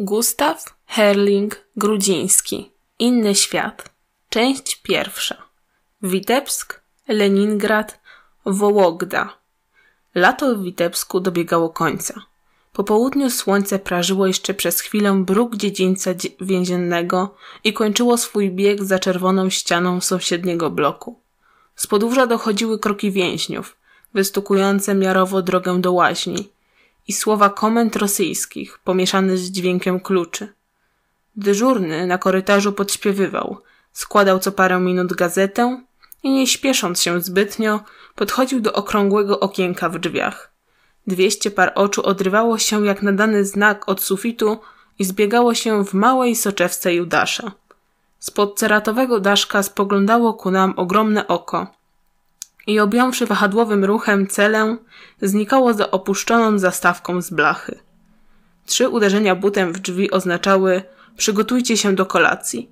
Gustaw Herling Grudziński. Inny świat. Część pierwsza. Witebsk, Leningrad, Wołogda. Lato w Witebsku dobiegało końca. Po południu słońce prażyło jeszcze przez chwilę bruk dziedzińca więziennego i kończyło swój bieg za czerwoną ścianą sąsiedniego bloku. Z podwórza dochodziły kroki więźniów, wystukujące miarowo drogę do łaźni, i słowa komend rosyjskich, pomieszane z dźwiękiem kluczy. Dyżurny na korytarzu podśpiewywał, składał co parę minut gazetę i nie śpiesząc się zbytnio, podchodził do okrągłego okienka w drzwiach. Dwieście par oczu odrywało się jak nadany znak od sufitu i zbiegało się w małej soczewce Judasza. Spod ceratowego daszka spoglądało ku nam ogromne oko, i objąwszy wahadłowym ruchem celę, znikało za opuszczoną zastawką z blachy. Trzy uderzenia butem w drzwi oznaczały przygotujcie się do kolacji.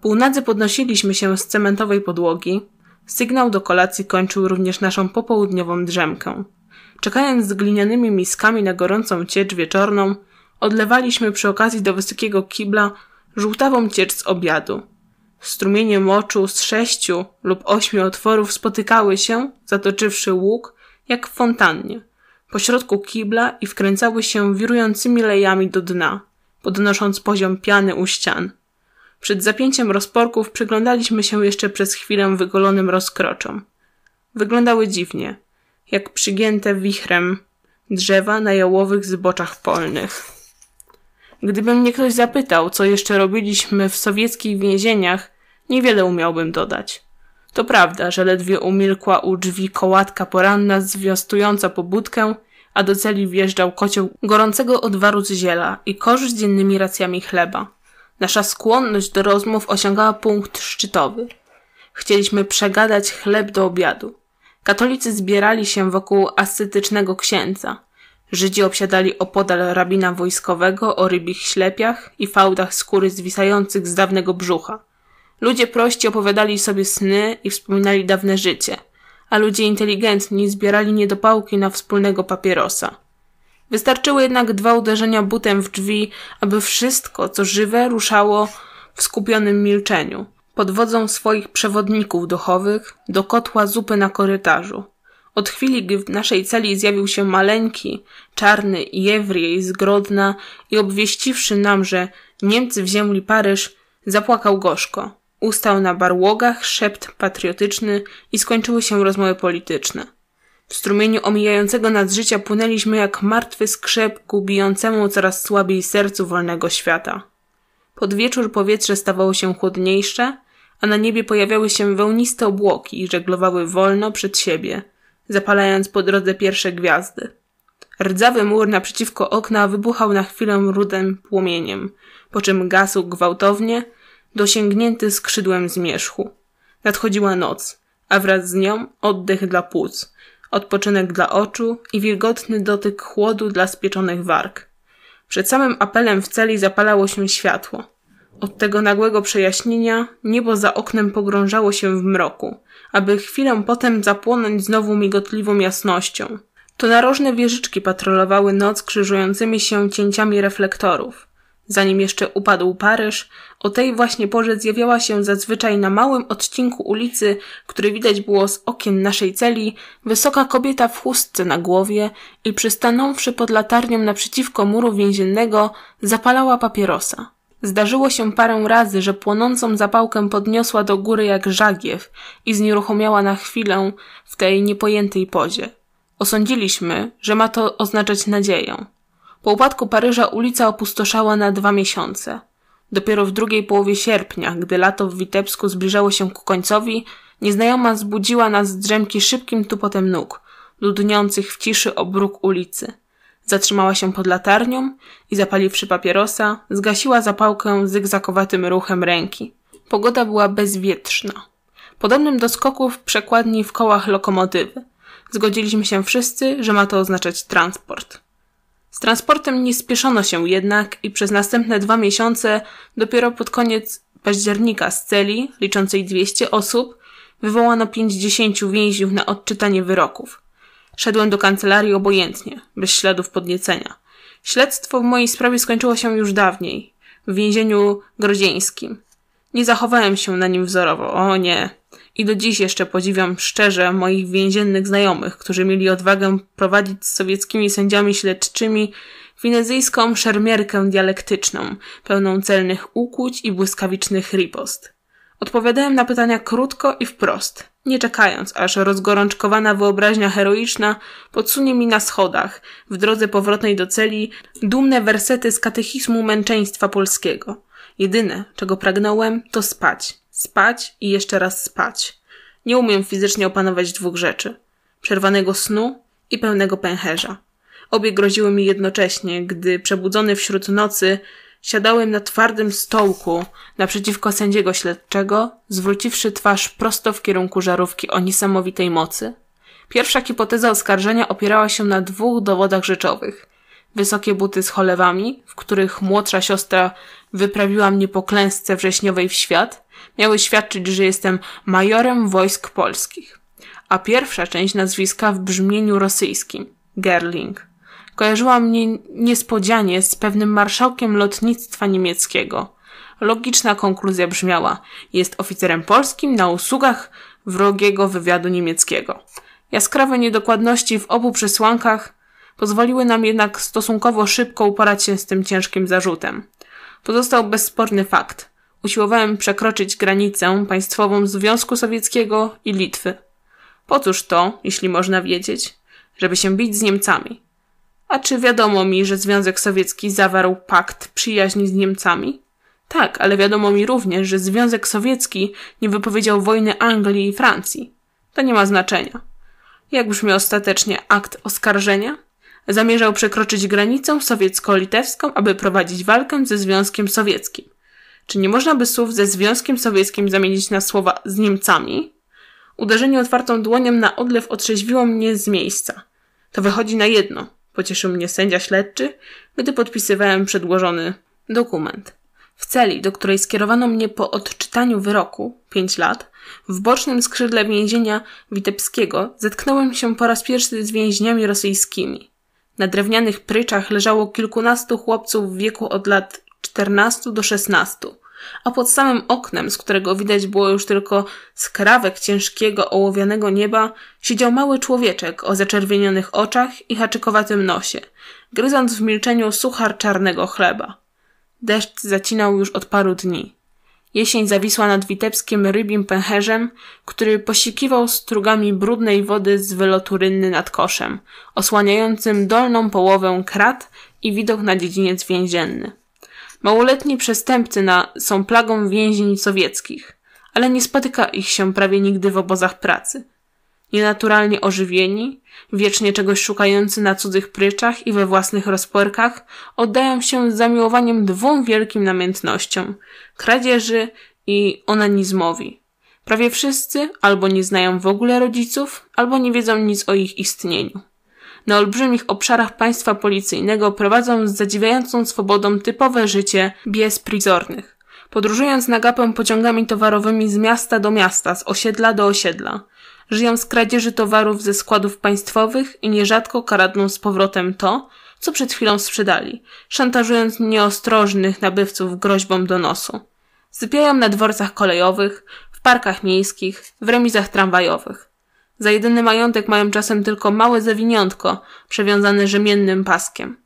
Półnadze podnosiliśmy się z cementowej podłogi. Sygnał do kolacji kończył również naszą popołudniową drzemkę. Czekając z glinianymi miskami na gorącą ciecz wieczorną, odlewaliśmy przy okazji do wysokiego kibla żółtawą ciecz z obiadu – Strumienie moczu z sześciu lub ośmiu otworów spotykały się, zatoczywszy łuk, jak w fontannie, pośrodku kibla i wkręcały się wirującymi lejami do dna, podnosząc poziom piany u ścian. Przed zapięciem rozporków przyglądaliśmy się jeszcze przez chwilę wygolonym rozkroczom. Wyglądały dziwnie, jak przygięte wichrem drzewa na jałowych zboczach polnych. Gdyby mnie ktoś zapytał, co jeszcze robiliśmy w sowieckich więzieniach, niewiele umiałbym dodać. To prawda, że ledwie umilkła u drzwi kołatka poranna zwiastująca pobudkę, a do celi wjeżdżał kocioł gorącego odwaru z ziela i korzy z dziennymi racjami chleba. Nasza skłonność do rozmów osiągała punkt szczytowy. Chcieliśmy przegadać chleb do obiadu. Katolicy zbierali się wokół ascetycznego księdza – Żydzi obsiadali opodal rabina wojskowego o rybich ślepiach i fałdach skóry zwisających z dawnego brzucha. Ludzie prości opowiadali sobie sny i wspominali dawne życie, a ludzie inteligentni zbierali niedopałki na wspólnego papierosa. Wystarczyły jednak dwa uderzenia butem w drzwi, aby wszystko, co żywe, ruszało w skupionym milczeniu, pod wodzą swoich przewodników duchowych, do kotła zupy na korytarzu. Od chwili, gdy w naszej celi zjawił się maleńki, czarny Jewriej z Grodna i obwieściwszy nam, że Niemcy wzięli Paryż, zapłakał gorzko. Ustał na barłogach szept patriotyczny i skończyły się rozmowy polityczne. W strumieniu omijającego nas życia płynęliśmy jak martwy skrzep ku bijącemu coraz słabiej sercu wolnego świata. Pod wieczór powietrze stawało się chłodniejsze, a na niebie pojawiały się wełniste obłoki i żeglowały wolno przed siebie – zapalając po drodze pierwsze gwiazdy. Rdzawy mur naprzeciwko okna wybuchał na chwilę rudym płomieniem, po czym gasł gwałtownie, dosięgnięty skrzydłem zmierzchu. Nadchodziła noc, a wraz z nią oddech dla płuc, odpoczynek dla oczu i wilgotny dotyk chłodu dla spieczonych warg. Przed samym apelem w celi zapalało się światło. Od tego nagłego przejaśnienia niebo za oknem pogrążało się w mroku – aby chwilę potem zapłonąć znowu migotliwą jasnością. To narożne wieżyczki patrolowały noc krzyżującymi się cięciami reflektorów. Zanim jeszcze upadł Paryż, o tej właśnie porze zjawiała się zazwyczaj na małym odcinku ulicy, który widać było z okien naszej celi, wysoka kobieta w chustce na głowie i przystanąwszy pod latarnią naprzeciwko muru więziennego, zapalała papierosa. Zdarzyło się parę razy, że płonącą zapałkę podniosła do góry jak żagiew i znieruchomiała na chwilę w tej niepojętej pozie. Osądziliśmy, że ma to oznaczać nadzieję. Po upadku Paryża ulica opustoszała na dwa miesiące. Dopiero w drugiej połowie sierpnia, gdy lato w Witebsku zbliżało się ku końcowi, nieznajoma zbudziła nas z drzemki szybkim tupotem nóg, dudniących w ciszy obruk ulicy. Zatrzymała się pod latarnią i zapaliwszy papierosa, zgasiła zapałkę zygzakowatym ruchem ręki. Pogoda była bezwietrzna. Podobnym do skoków przekładni w kołach lokomotywy. Zgodziliśmy się wszyscy, że ma to oznaczać transport. Z transportem nie spieszono się jednak i przez następne dwa miesiące, dopiero pod koniec października z celi, liczącej 200 osób, wywołano 50 więźniów na odczytanie wyroków. Szedłem do kancelarii obojętnie, bez śladów podniecenia. Śledztwo w mojej sprawie skończyło się już dawniej, w więzieniu grodzieńskim. Nie zachowałem się na nim wzorowo, o nie. I do dziś jeszcze podziwiam szczerze moich więziennych znajomych, którzy mieli odwagę prowadzić z sowieckimi sędziami śledczymi finezyjską szermierkę dialektyczną, pełną celnych ukłuć i błyskawicznych ripost. Odpowiadałem na pytania krótko i wprost. Nie czekając, aż rozgorączkowana wyobraźnia heroiczna podsunie mi na schodach, w drodze powrotnej do celi, dumne wersety z katechizmu męczeństwa polskiego. Jedyne, czego pragnąłem, to spać. Spać i jeszcze raz spać. Nie umiem fizycznie opanować dwóch rzeczy. Przerwanego snu i pełnego pęcherza. Obie groziły mi jednocześnie, gdy przebudzony wśród nocy Siadałem na twardym stołku naprzeciwko sędziego śledczego, zwróciwszy twarz prosto w kierunku żarówki o niesamowitej mocy. Pierwsza hipoteza oskarżenia opierała się na dwóch dowodach rzeczowych. Wysokie buty z cholewami, w których młodsza siostra wyprawiła mnie po klęsce wrześniowej w świat, miały świadczyć, że jestem majorem wojsk polskich. A pierwsza część nazwiska w brzmieniu rosyjskim – Gerling – kojarzyła mnie niespodzianie z pewnym marszałkiem lotnictwa niemieckiego. Logiczna konkluzja brzmiała: jest oficerem polskim na usługach wrogiego wywiadu niemieckiego. Jaskrawe niedokładności w obu przesłankach pozwoliły nam jednak stosunkowo szybko uporać się z tym ciężkim zarzutem. Pozostał bezsporny fakt. Usiłowałem przekroczyć granicę państwową Związku Sowieckiego i Litwy. Po cóż to, jeśli można wiedzieć? Żeby się bić z Niemcami. A czy wiadomo mi, że Związek Sowiecki zawarł pakt przyjaźni z Niemcami? Tak, ale wiadomo mi również, że Związek Sowiecki nie wypowiedział wojny Anglii i Francji. To nie ma znaczenia. Jak brzmi ostatecznie akt oskarżenia? Zamierzał przekroczyć granicę sowiecko-litewską, aby prowadzić walkę ze Związkiem Sowieckim. Czy nie można by słów ze Związkiem Sowieckim zamienić na słowa z Niemcami? Uderzenie otwartą dłonią na odlew otrzeźwiło mnie z miejsca. To wychodzi na jedno – Pocieszył mnie sędzia śledczy, gdy podpisywałem przedłożony dokument. W celi, do której skierowano mnie po odczytaniu wyroku, pięć lat, w bocznym skrzydle więzienia Witebskiego zetknąłem się po raz pierwszy z więźniami rosyjskimi. Na drewnianych pryczach leżało kilkunastu chłopców w wieku od lat 14 do 16 a pod samym oknem, z którego widać było już tylko skrawek ciężkiego ołowianego nieba, siedział mały człowieczek o zaczerwienionych oczach i haczykowatym nosie, gryząc w milczeniu suchar czarnego chleba. Deszcz zacinał już od paru dni. Jesień zawisła nad witebskim rybim pęcherzem, który posikiwał strugami brudnej wody z wylotu rynny nad koszem, osłaniającym dolną połowę krat i widok na dziedziniec więzienny. Małoletni przestępcy na, są plagą więzień sowieckich, ale nie spotyka ich się prawie nigdy w obozach pracy. Nienaturalnie ożywieni, wiecznie czegoś szukający na cudzych pryczach i we własnych rozporkach, oddają się z zamiłowaniem dwóm wielkim namiętnościom kradzieży i onanizmowi. Prawie wszyscy albo nie znają w ogóle rodziców, albo nie wiedzą nic o ich istnieniu na olbrzymich obszarach państwa policyjnego prowadzą z zadziwiającą swobodą typowe życie biesprizornych. Podróżując na gapę pociągami towarowymi z miasta do miasta, z osiedla do osiedla, żyją z kradzieży towarów ze składów państwowych i nierzadko karadną z powrotem to, co przed chwilą sprzedali, szantażując nieostrożnych nabywców groźbą donosu. Sypiają na dworcach kolejowych, w parkach miejskich, w remizach tramwajowych. Za jedyny majątek mają czasem tylko małe zawiniątko, przewiązane rzemiennym paskiem.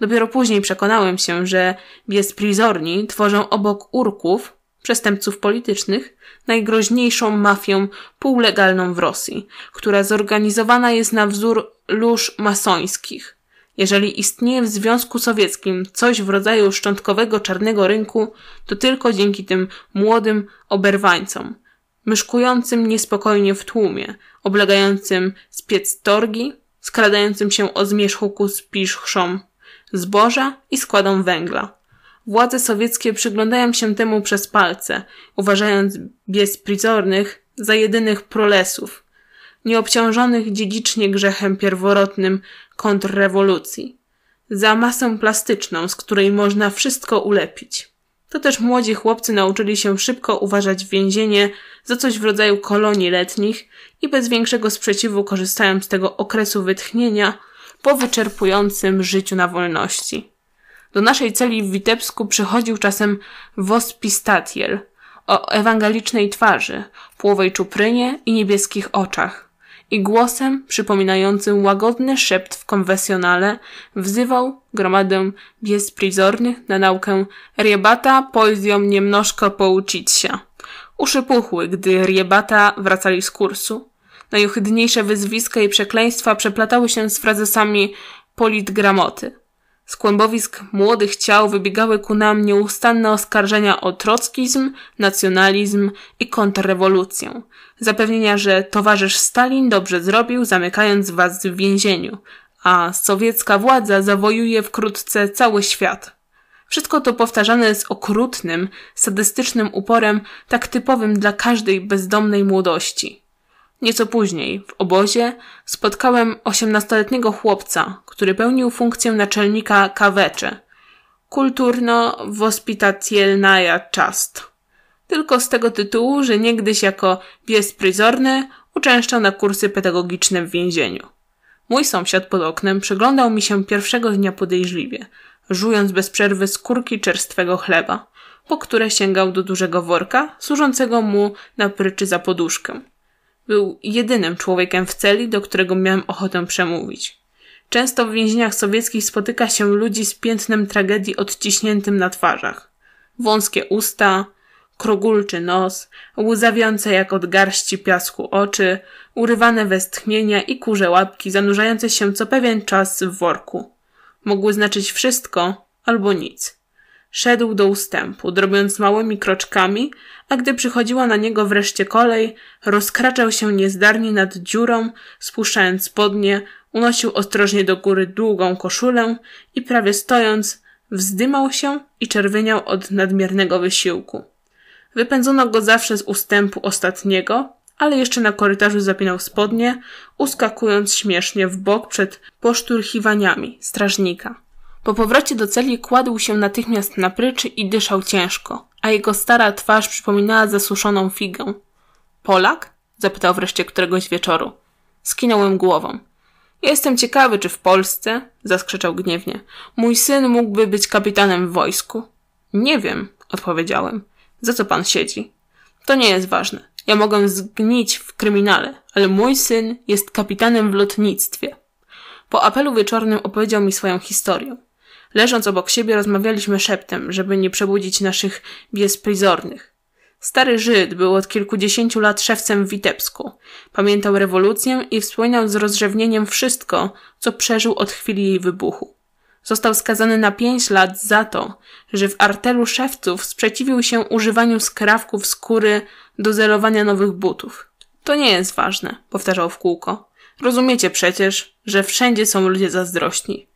Dopiero później przekonałem się, że biesprizorni tworzą obok urków, przestępców politycznych, najgroźniejszą mafię półlegalną w Rosji, która zorganizowana jest na wzór lóż masońskich. Jeżeli istnieje w Związku Sowieckim coś w rodzaju szczątkowego czarnego rynku, to tylko dzięki tym młodym oberwańcom – myszkującym niespokojnie w tłumie, oblegającym z torgi, skradającym się o zmierzchu ku spiszchrzom zboża i składom węgla. Władze sowieckie przyglądają się temu przez palce, uważając bezprizornych za jedynych prolesów, nieobciążonych dziedzicznie grzechem pierworodnym kontrrewolucji, za masę plastyczną, z której można wszystko ulepić. To też młodzi chłopcy nauczyli się szybko uważać więzienie za coś w rodzaju kolonii letnich i bez większego sprzeciwu korzystają z tego okresu wytchnienia po wyczerpującym życiu na wolności. Do naszej celi w Witebsku przychodził czasem pistatiel o ewangelicznej twarzy, płowej czuprynie i niebieskich oczach i głosem przypominającym łagodny szept w konwesjonale wzywał gromadę bezprizornych na naukę riebata poezją niemnożko pouczyć się. Uszy puchły, gdy riebata wracali z kursu. Najuchydniejsze wyzwiska i przekleństwa przeplatały się z frazesami politgramoty. Z kłębowisk młodych ciał wybiegały ku nam nieustanne oskarżenia o trockizm, nacjonalizm i kontrrewolucję. Zapewnienia, że towarzysz Stalin dobrze zrobił, zamykając was w więzieniu, a sowiecka władza zawojuje wkrótce cały świat. Wszystko to powtarzane z okrutnym, sadystycznym uporem, tak typowym dla każdej bezdomnej młodości. Nieco później, w obozie, spotkałem osiemnastoletniego chłopca, który pełnił funkcję naczelnika kawecze, Kulturno-wospitacjelnaja czast. Tylko z tego tytułu, że niegdyś jako pies pryzorny uczęszczał na kursy pedagogiczne w więzieniu. Mój sąsiad pod oknem przyglądał mi się pierwszego dnia podejrzliwie, żując bez przerwy skórki czerstwego chleba, po które sięgał do dużego worka, służącego mu na pryczy za poduszkę. Był jedynym człowiekiem w celi, do którego miałem ochotę przemówić. Często w więzieniach sowieckich spotyka się ludzi z piętnem tragedii odciśniętym na twarzach. Wąskie usta, krogulczy nos, łzawiące jak od garści piasku oczy, urywane westchnienia i kurze łapki zanurzające się co pewien czas w worku. Mogły znaczyć wszystko albo nic. Szedł do ustępu, drobiąc małymi kroczkami, a gdy przychodziła na niego wreszcie kolej, rozkraczał się niezdarnie nad dziurą, spuszczając spodnie, unosił ostrożnie do góry długą koszulę i prawie stojąc, wzdymał się i czerwieniał od nadmiernego wysiłku. Wypędzono go zawsze z ustępu ostatniego, ale jeszcze na korytarzu zapinał spodnie, uskakując śmiesznie w bok przed poszturchiwaniami strażnika. Po powrocie do celi kładł się natychmiast na pryczy i dyszał ciężko, a jego stara twarz przypominała zasuszoną figę. Polak? zapytał wreszcie któregoś wieczoru. Skinąłem głową. Jestem ciekawy, czy w Polsce, zaskrzyczał gniewnie, mój syn mógłby być kapitanem w wojsku. Nie wiem, odpowiedziałem. Za co pan siedzi? To nie jest ważne. Ja mogę zgnić w kryminale, ale mój syn jest kapitanem w lotnictwie. Po apelu wieczornym opowiedział mi swoją historię. Leżąc obok siebie rozmawialiśmy szeptem, żeby nie przebudzić naszych biesprizornych. Stary Żyd był od kilkudziesięciu lat szewcem w Witebsku. Pamiętał rewolucję i wspominał z rozrzewnieniem wszystko, co przeżył od chwili jej wybuchu. Został skazany na pięć lat za to, że w artelu szewców sprzeciwił się używaniu skrawków skóry do zerowania nowych butów. To nie jest ważne, powtarzał w kółko. Rozumiecie przecież, że wszędzie są ludzie zazdrośni.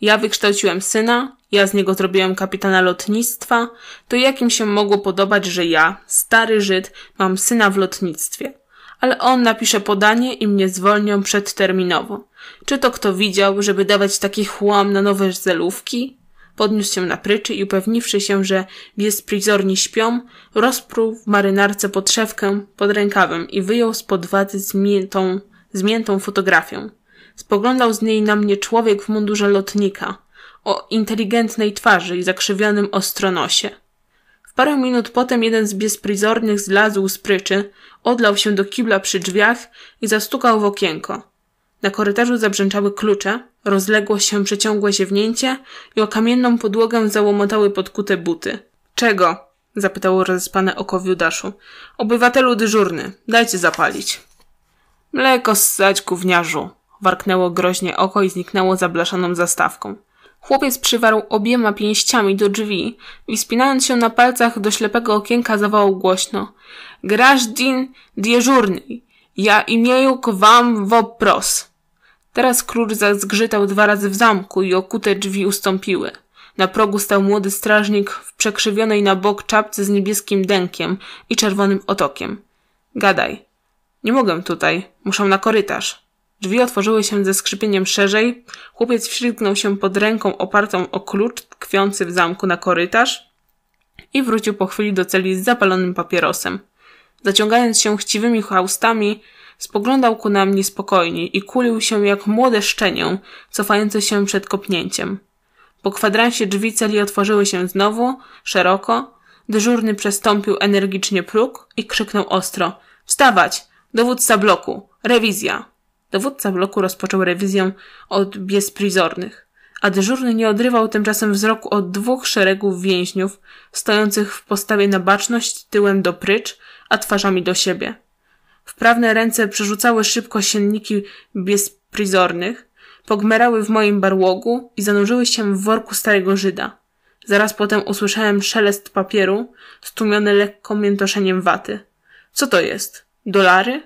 Ja wykształciłem syna, ja z niego zrobiłem kapitana lotnictwa, to jakim się mogło podobać, że ja, stary Żyd, mam syna w lotnictwie? Ale on napisze podanie i mnie zwolnią przedterminowo. Czy to kto widział, żeby dawać taki chłam na nowe zelówki? Podniósł się na pryczy i upewniwszy się, że biesprizorni śpią, rozpruł w marynarce podszewkę pod rękawem i wyjął spod wady zmiętą, zmiętą fotografię. Spoglądał z niej na mnie człowiek w mundurze lotnika, o inteligentnej twarzy i zakrzywionym ostronosie. W parę minut potem jeden z bezprizornych zlazł z pryczy, odlał się do kibla przy drzwiach i zastukał w okienko. Na korytarzu zabrzęczały klucze, rozległo się przeciągłe ziewnięcie i o kamienną podłogę załomotały podkute buty. Czego? zapytał rozpane oko wiudaszu. Obywatelu dyżurny, dajcie zapalić. Mleko ssać, gówniarzu, warknęło groźnie oko i zniknęło za blaszaną zastawką. Chłopiec przywarł obiema pięściami do drzwi i spinając się na palcach do ślepego okienka zawołał głośno Grażdin dieżurny, ja imieju k wam wopros. Teraz klucz zazgrzytał dwa razy w zamku i okute drzwi ustąpiły. Na progu stał młody strażnik w przekrzywionej na bok czapce z niebieskim dękiem i czerwonym otokiem. Gadaj. Nie mogę tutaj, muszę na korytarz. Drzwi otworzyły się ze skrzypieniem szerzej. Chłopiec wślizgnął się pod ręką opartą o klucz tkwiący w zamku na korytarz i wrócił po chwili do celi z zapalonym papierosem. Zaciągając się chciwymi haustami, spoglądał ku nam niespokojnie i kulił się jak młode szczenię, cofające się przed kopnięciem. Po kwadransie drzwi celi otworzyły się znowu, szeroko. Dyżurny przestąpił energicznie próg i krzyknął ostro. Wstawać! Dowódca bloku! Rewizja! Dowódca bloku rozpoczął rewizję od bezprizornych, a dyżurny nie odrywał tymczasem wzroku od dwóch szeregów więźniów stojących w postawie na baczność tyłem do prycz, a twarzami do siebie. Wprawne ręce przerzucały szybko sienniki bezprizornych, pogmerały w moim barłogu i zanurzyły się w worku starego Żyda. Zaraz potem usłyszałem szelest papieru, stłumiony lekko miętoszeniem waty. Co to jest? Dolary?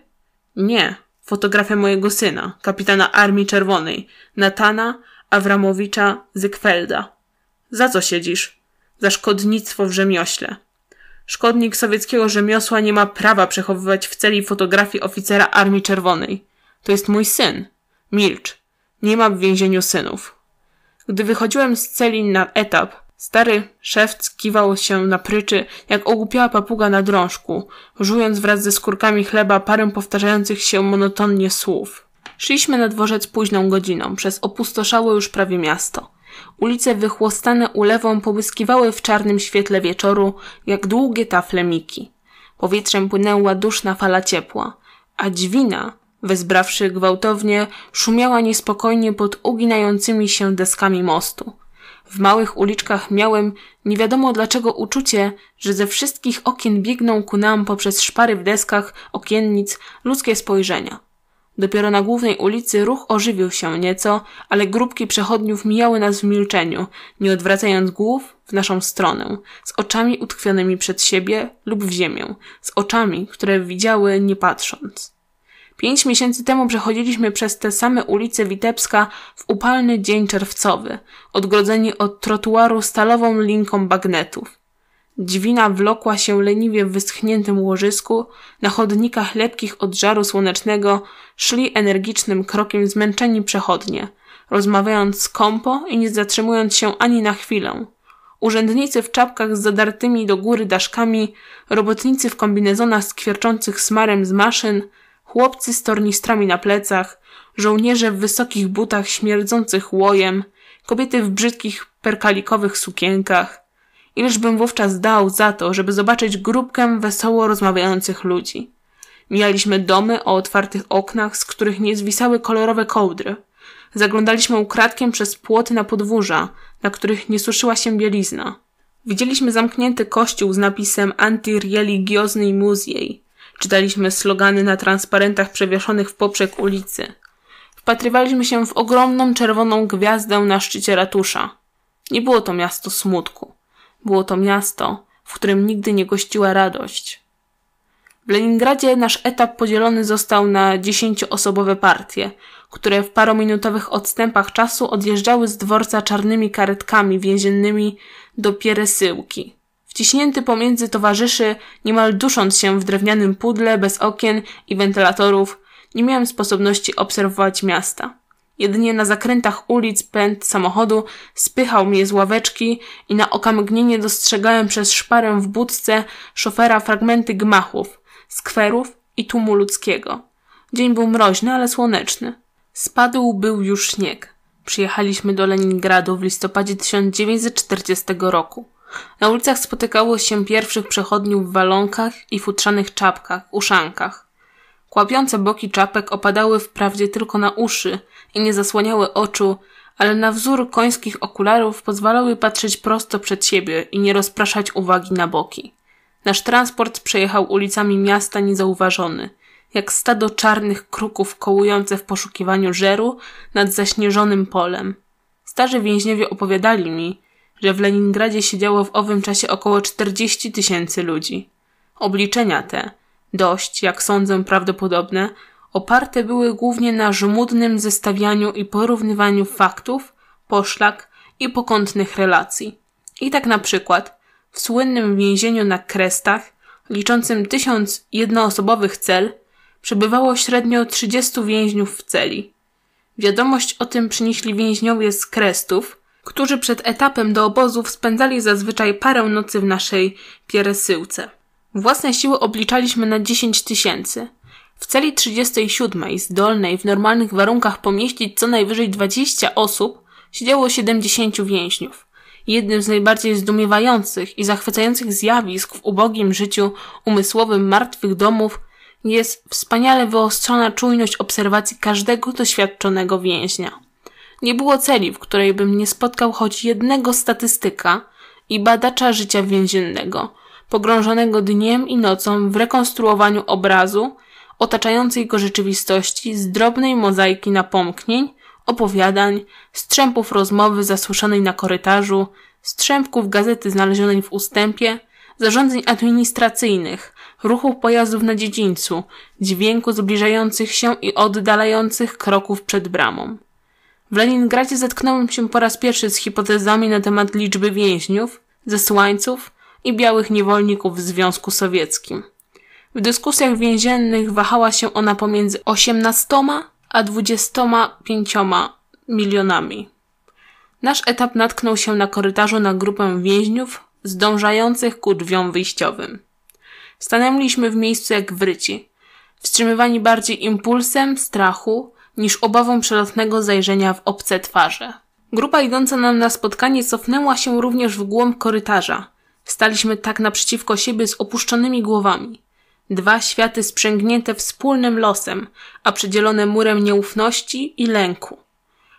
Nie, fotografię mojego syna, kapitana Armii Czerwonej, Natana Awramowicza Zykfelda. Za co siedzisz? Za szkodnictwo w rzemiośle. Szkodnik sowieckiego rzemiosła nie ma prawa przechowywać w celi fotografii oficera Armii Czerwonej. To jest mój syn. Milcz. Nie ma w więzieniu synów. Gdy wychodziłem z celi na etap, Stary szewc kiwał się na pryczy, jak ogłupiała papuga na drążku, żując wraz ze skórkami chleba parę powtarzających się monotonnie słów. Szliśmy na dworzec późną godziną, przez opustoszałe już prawie miasto. Ulice wychłostane ulewą połyskiwały w czarnym świetle wieczoru, jak długie tafle miki. Powietrzem płynęła duszna fala ciepła, a dźwina, wezbrawszy gwałtownie, szumiała niespokojnie pod uginającymi się deskami mostu – w małych uliczkach miałem nie wiadomo dlaczego uczucie, że ze wszystkich okien biegną ku nam poprzez szpary w deskach, okiennic, ludzkie spojrzenia. Dopiero na głównej ulicy ruch ożywił się nieco, ale grupki przechodniów mijały nas w milczeniu, nie odwracając głów w naszą stronę, z oczami utkwionymi przed siebie lub w ziemię, z oczami, które widziały nie patrząc. Pięć miesięcy temu przechodziliśmy przez te same ulice Witebska w upalny dzień czerwcowy, odgrodzeni od trotuaru stalową linką bagnetów. Dźwina wlokła się leniwie w wyschniętym łożysku, na chodnikach lepkich od żaru słonecznego szli energicznym krokiem zmęczeni przechodnie, rozmawiając skąpo i nie zatrzymując się ani na chwilę. Urzędnicy w czapkach z zadartymi do góry daszkami, robotnicy w kombinezonach skwierczących smarem z maszyn, chłopcy z tornistrami na plecach, żołnierze w wysokich butach śmierdzących łojem, kobiety w brzydkich perkalikowych sukienkach. Ileżbym wówczas dał za to, żeby zobaczyć grupkę wesoło rozmawiających ludzi. Mijaliśmy domy o otwartych oknach, z których nie zwisały kolorowe kołdry. Zaglądaliśmy ukradkiem przez płoty na podwórza, na których nie suszyła się bielizna. Widzieliśmy zamknięty kościół z napisem Antireligioznej muzjej. Czytaliśmy slogany na transparentach przewieszonych w poprzek ulicy. Wpatrywaliśmy się w ogromną czerwoną gwiazdę na szczycie ratusza. Nie było to miasto smutku. Było to miasto, w którym nigdy nie gościła radość. W Leningradzie nasz etap podzielony został na dziesięcioosobowe partie, które w parominutowych odstępach czasu odjeżdżały z dworca czarnymi karetkami więziennymi do pieresyłki. Wciśnięty pomiędzy towarzyszy, niemal dusząc się w drewnianym pudle bez okien i wentylatorów, nie miałem sposobności obserwować miasta. Jedynie na zakrętach ulic pęd samochodu spychał mnie z ławeczki i na okamgnienie dostrzegałem przez szparę w budce szofera fragmenty gmachów, skwerów i tłumu ludzkiego. Dzień był mroźny, ale słoneczny. Spadł był już śnieg. Przyjechaliśmy do Leningradu w listopadzie 1940 roku. Na ulicach spotykało się pierwszych przechodniów w walonkach i futrzanych czapkach, uszankach. Kłapiące boki czapek opadały wprawdzie tylko na uszy i nie zasłaniały oczu, ale na wzór końskich okularów pozwalały patrzeć prosto przed siebie i nie rozpraszać uwagi na boki. Nasz transport przejechał ulicami miasta niezauważony, jak stado czarnych kruków kołujące w poszukiwaniu żeru nad zaśnieżonym polem. Starzy więźniowie opowiadali mi, że w Leningradzie siedziało w owym czasie około 40 tysięcy ludzi. Obliczenia te, dość, jak sądzę, prawdopodobne, oparte były głównie na żmudnym zestawianiu i porównywaniu faktów, poszlak i pokątnych relacji. I tak na przykład w słynnym więzieniu na Krestach, liczącym tysiąc jednoosobowych cel, przebywało średnio 30 więźniów w celi. Wiadomość o tym przynieśli więźniowie z Krestów, którzy przed etapem do obozów spędzali zazwyczaj parę nocy w naszej pieresyłce. Własne siły obliczaliśmy na 10 tysięcy. W celi 37 zdolnej w normalnych warunkach pomieścić co najwyżej 20 osób siedziało 70 więźniów. Jednym z najbardziej zdumiewających i zachwycających zjawisk w ubogim życiu umysłowym martwych domów jest wspaniale wyostrzona czujność obserwacji każdego doświadczonego więźnia. Nie było celi, w której bym nie spotkał choć jednego statystyka i badacza życia więziennego, pogrążonego dniem i nocą w rekonstruowaniu obrazu otaczającej go rzeczywistości z drobnej mozaiki napomknień, opowiadań, strzępów rozmowy zasłyszanej na korytarzu, strzępków gazety znalezionej w ustępie, zarządzeń administracyjnych, ruchu pojazdów na dziedzińcu, dźwięku zbliżających się i oddalających kroków przed bramą. W Leningradzie zetknąłem się po raz pierwszy z hipotezami na temat liczby więźniów, zesłańców i białych niewolników w Związku Sowieckim. W dyskusjach więziennych wahała się ona pomiędzy 18 a 25 milionami. Nasz etap natknął się na korytarzu na grupę więźniów zdążających ku drzwiom wyjściowym. Stanęliśmy w miejscu jak wryci, wstrzymywani bardziej impulsem strachu niż obawą przelotnego zajrzenia w obce twarze. Grupa idąca nam na spotkanie cofnęła się również w głąb korytarza. Staliśmy tak naprzeciwko siebie z opuszczonymi głowami. Dwa światy sprzęgnięte wspólnym losem, a przydzielone murem nieufności i lęku.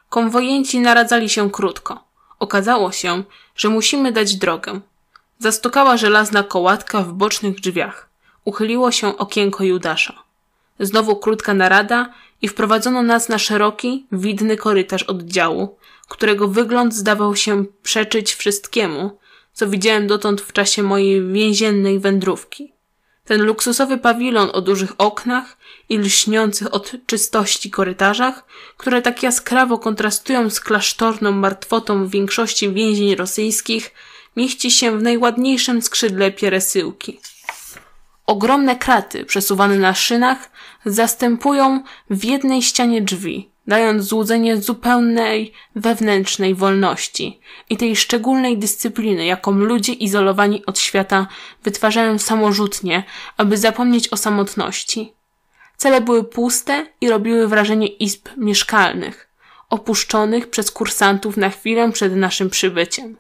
Konwojenci naradzali się krótko. Okazało się, że musimy dać drogę. Zastukała żelazna kołatka w bocznych drzwiach. Uchyliło się okienko Judasza. Znowu krótka narada i wprowadzono nas na szeroki, widny korytarz oddziału, którego wygląd zdawał się przeczyć wszystkiemu, co widziałem dotąd w czasie mojej więziennej wędrówki. Ten luksusowy pawilon o dużych oknach i lśniących od czystości korytarzach, które tak jaskrawo kontrastują z klasztorną martwotą większości więzień rosyjskich, mieści się w najładniejszym skrzydle pieresyłki. Ogromne kraty, przesuwane na szynach, zastępują w jednej ścianie drzwi, dając złudzenie zupełnej wewnętrznej wolności i tej szczególnej dyscypliny, jaką ludzie izolowani od świata wytwarzają samorzutnie, aby zapomnieć o samotności. Cele były puste i robiły wrażenie izb mieszkalnych, opuszczonych przez kursantów na chwilę przed naszym przybyciem.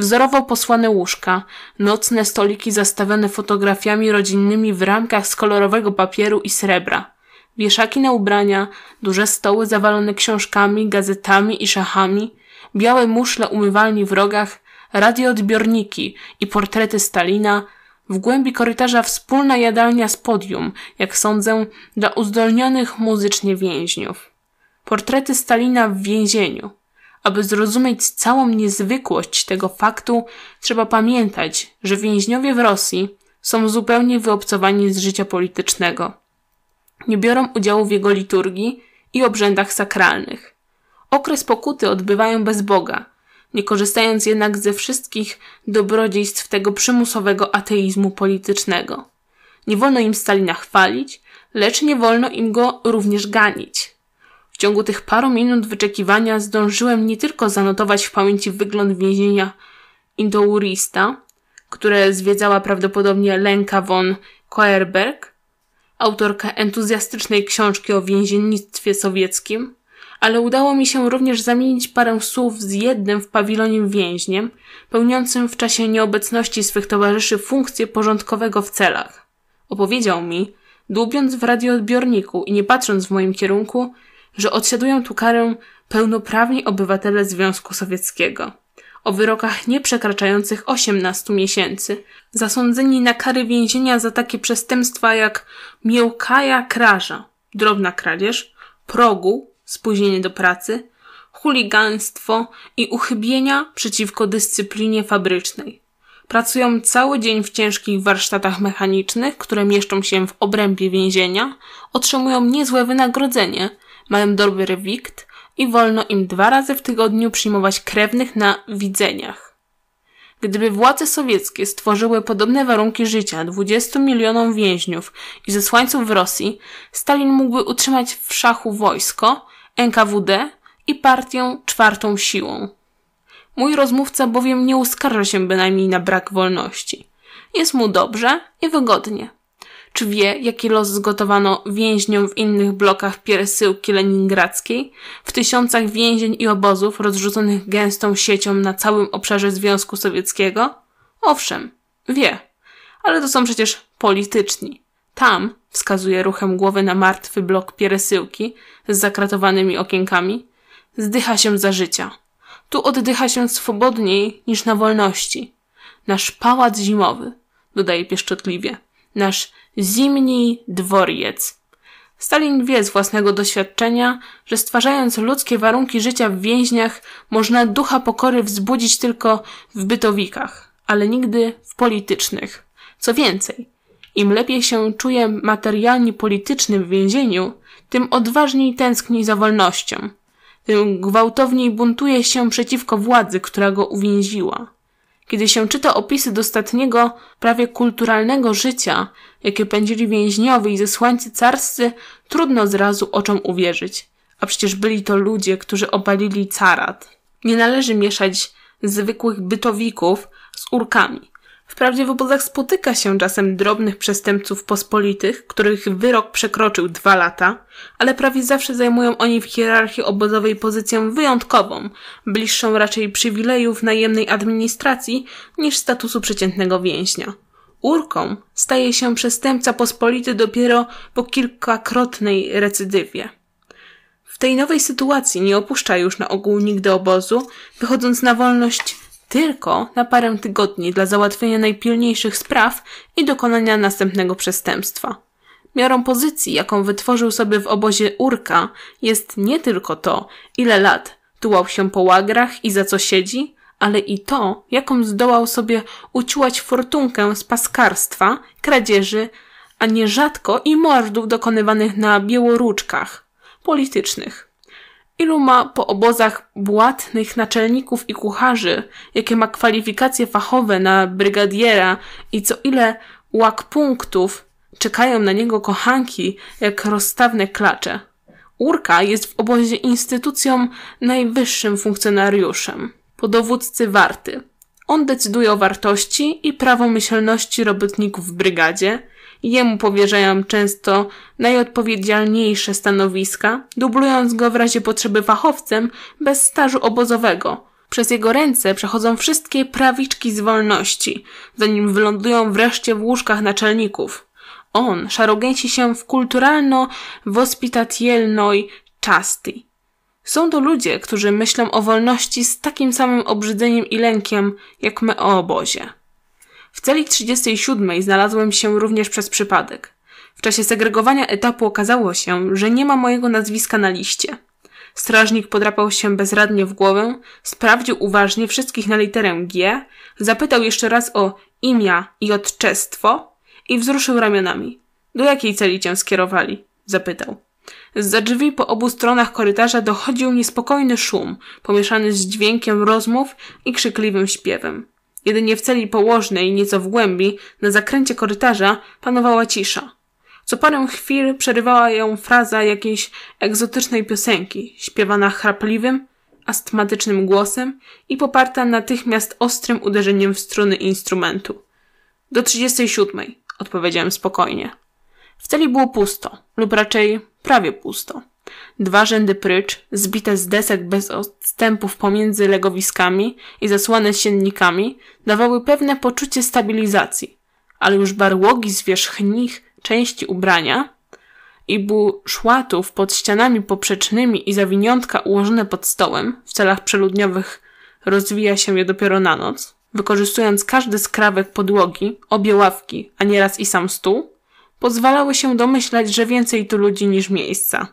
Wzorowo posłane łóżka, nocne stoliki zastawione fotografiami rodzinnymi w ramkach z kolorowego papieru i srebra, wieszaki na ubrania, duże stoły zawalone książkami, gazetami i szachami, białe muszle umywalni w rogach, radioodbiorniki i portrety Stalina, w głębi korytarza wspólna jadalnia z podium, jak sądzę, dla uzdolnionych muzycznie więźniów. Portrety Stalina w więzieniu – aby zrozumieć całą niezwykłość tego faktu, trzeba pamiętać, że więźniowie w Rosji są zupełnie wyobcowani z życia politycznego. Nie biorą udziału w jego liturgii i obrzędach sakralnych. Okres pokuty odbywają bez Boga, nie korzystając jednak ze wszystkich dobrodziejstw tego przymusowego ateizmu politycznego. Nie wolno im Stalina chwalić, lecz nie wolno im go również ganić. W ciągu tych paru minut wyczekiwania zdążyłem nie tylko zanotować w pamięci wygląd więzienia Indourista, które zwiedzała prawdopodobnie Lenka von Koerberg, autorka entuzjastycznej książki o więziennictwie sowieckim, ale udało mi się również zamienić parę słów z jednym w pawilonie więźniem, pełniącym w czasie nieobecności swych towarzyszy funkcję porządkowego w celach. Opowiedział mi, dłubiąc w radioodbiorniku i nie patrząc w moim kierunku, że odsiadują tu karę pełnoprawni obywatele Związku Sowieckiego o wyrokach nieprzekraczających 18 miesięcy, zasądzeni na kary więzienia za takie przestępstwa jak miłkaja kraża, drobna kradzież, progu, spóźnienie do pracy, chuligaństwo i uchybienia przeciwko dyscyplinie fabrycznej. Pracują cały dzień w ciężkich warsztatach mechanicznych, które mieszczą się w obrębie więzienia, otrzymują niezłe wynagrodzenie – mają dobry wikt i wolno im dwa razy w tygodniu przyjmować krewnych na widzeniach. Gdyby władze sowieckie stworzyły podobne warunki życia 20 milionom więźniów i zesłańców w Rosji, Stalin mógłby utrzymać w szachu wojsko, NKWD i partię czwartą siłą. Mój rozmówca bowiem nie uskarża się bynajmniej na brak wolności. Jest mu dobrze i wygodnie czy wie, jaki los zgotowano więźniom w innych blokach pieresyłki leningradzkiej, w tysiącach więzień i obozów rozrzuconych gęstą siecią na całym obszarze Związku Sowieckiego? Owszem, wie, ale to są przecież polityczni. Tam, wskazuje ruchem głowy na martwy blok pieresyłki z zakratowanymi okienkami, zdycha się za życia. Tu oddycha się swobodniej niż na wolności. Nasz pałac zimowy, dodaje pieszczotliwie, nasz Zimni dworiec. Stalin wie z własnego doświadczenia, że stwarzając ludzkie warunki życia w więźniach, można ducha pokory wzbudzić tylko w bytowikach, ale nigdy w politycznych. Co więcej, im lepiej się czuje materialnie politycznym w więzieniu, tym odważniej tęskni za wolnością, tym gwałtowniej buntuje się przeciwko władzy, która go uwięziła. Kiedy się czyta opisy dostatniego, prawie kulturalnego życia, jakie pędzili więźniowie i zesłańcy carscy, trudno zrazu oczom uwierzyć. A przecież byli to ludzie, którzy obalili carat. Nie należy mieszać zwykłych bytowików z urkami. Wprawdzie w obozach spotyka się czasem drobnych przestępców pospolitych, których wyrok przekroczył dwa lata, ale prawie zawsze zajmują oni w hierarchii obozowej pozycję wyjątkową, bliższą raczej przywilejów najemnej administracji niż statusu przeciętnego więźnia. Urką staje się przestępca pospolity dopiero po kilkakrotnej recydywie. W tej nowej sytuacji nie opuszcza już na ogół nigdy obozu, wychodząc na wolność tylko na parę tygodni dla załatwienia najpilniejszych spraw i dokonania następnego przestępstwa. Miarą pozycji, jaką wytworzył sobie w obozie Urka, jest nie tylko to, ile lat tułał się po łagrach i za co siedzi, ale i to, jaką zdołał sobie uciłać fortunkę z paskarstwa, kradzieży, a nierzadko i mordów dokonywanych na białoruczkach politycznych. Ilu ma po obozach błatnych naczelników i kucharzy, jakie ma kwalifikacje fachowe na brygadiera i co ile łak punktów czekają na niego kochanki jak rozstawne klacze. Urka jest w obozie instytucją najwyższym funkcjonariuszem po dowódcy warty. On decyduje o wartości i prawomyślności robotników w brygadzie. Jemu powierzają często najodpowiedzialniejsze stanowiska, dublując go w razie potrzeby fachowcem bez stażu obozowego. Przez jego ręce przechodzą wszystkie prawiczki z wolności, zanim wylądują wreszcie w łóżkach naczelników. On szarogęsi się w kulturalno-wospitatielnoj czasti są to ludzie, którzy myślą o wolności z takim samym obrzydzeniem i lękiem, jak my o obozie. W celi 37 znalazłem się również przez przypadek. W czasie segregowania etapu okazało się, że nie ma mojego nazwiska na liście. Strażnik podrapał się bezradnie w głowę, sprawdził uważnie wszystkich na literę G, zapytał jeszcze raz o imię i odczestwo i wzruszył ramionami. Do jakiej celi cię skierowali? zapytał. Za drzwi po obu stronach korytarza dochodził niespokojny szum, pomieszany z dźwiękiem rozmów i krzykliwym śpiewem. Jedynie w celi położnej, nieco w głębi, na zakręcie korytarza, panowała cisza. Co parę chwil przerywała ją fraza jakiejś egzotycznej piosenki, śpiewana chrapliwym, astmatycznym głosem i poparta natychmiast ostrym uderzeniem w struny instrumentu. Do siódmej, odpowiedziałem spokojnie. W celi było pusto, lub raczej Prawie pusto. Dwa rzędy prycz, zbite z desek bez odstępów pomiędzy legowiskami i zasłane siennikami, dawały pewne poczucie stabilizacji, ale już barłogi z wierzchnich części ubrania i buszłatów pod ścianami poprzecznymi i zawiniątka ułożone pod stołem w celach przeludniowych rozwija się je dopiero na noc, wykorzystując każdy skrawek podłogi, obie ławki, a nieraz i sam stół, pozwalały się domyślać, że więcej tu ludzi niż miejsca.